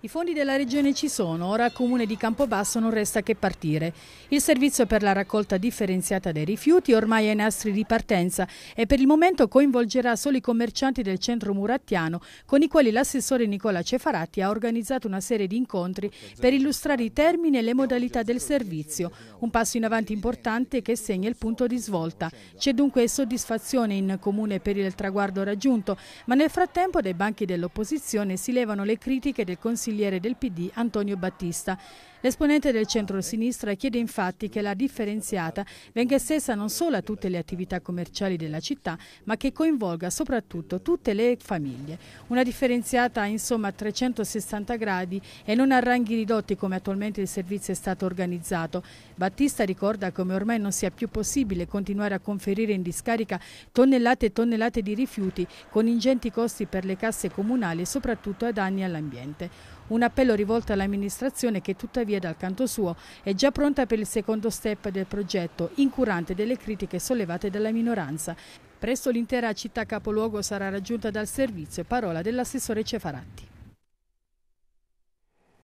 I fondi della regione ci sono, ora al comune di Campobasso non resta che partire. Il servizio per la raccolta differenziata dei rifiuti ormai è ai nastri di partenza e per il momento coinvolgerà solo i commercianti del centro murattiano con i quali l'assessore Nicola Cefaratti ha organizzato una serie di incontri per illustrare i termini e le modalità del servizio. Un passo in avanti importante che segna il punto di svolta. C'è dunque soddisfazione in comune per il traguardo raggiunto, ma nel frattempo dai banchi dell'opposizione si levano le critiche del Consiglio consigliere del PD Antonio Battista. L'esponente del centro-sinistra chiede infatti che la differenziata venga estesa non solo a tutte le attività commerciali della città, ma che coinvolga soprattutto tutte le famiglie. Una differenziata insomma a 360 gradi e non a ranghi ridotti come attualmente il servizio è stato organizzato. Battista ricorda come ormai non sia più possibile continuare a conferire in discarica tonnellate e tonnellate di rifiuti con ingenti costi per le casse comunali e soprattutto a danni all'ambiente. Un appello rivolto all'amministrazione che tuttavia dal canto suo è già pronta per il secondo step del progetto, incurante delle critiche sollevate dalla minoranza. Presto l'intera città capoluogo sarà raggiunta dal servizio, parola dell'assessore Cefaratti.